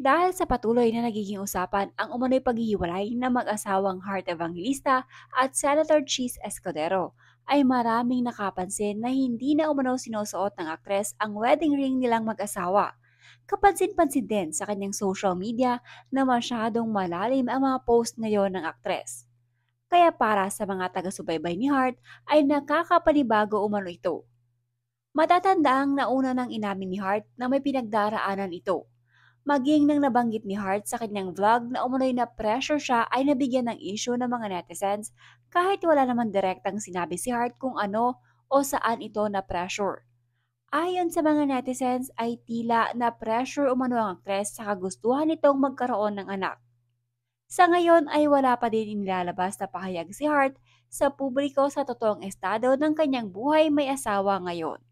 Dahil sa patuloy na nagiging usapan ang umano'y paghihiwalay ng mag-asawang Heart Evangelista at Senator Cheese Escudero, ay maraming nakapansin na hindi na umano sinusuot ng aktres ang wedding ring nilang mag-asawa. Kapansin-pansin din sa kanyang social media na masyadong malalim ang mga post ngayon ng aktres. Kaya para sa mga taga-subaybay ni Heart ay nakakapanibago umano ito. Matatanda ang nauna ng inamin ni Heart na may pinagdaraanan ito Maging nang nabanggit ni Hart sa kanyang vlog na umunoy na pressure siya ay nabigyan ng issue ng mga netizens kahit wala naman direktang sinabi si Hart kung ano o saan ito na pressure. Ayon sa mga netizens ay tila na pressure umano ang aktres sa kagustuhan nitong magkaroon ng anak. Sa ngayon ay wala pa din inilalabas na pahayag si Hart sa publiko sa totoong estado ng kanyang buhay may asawa ngayon.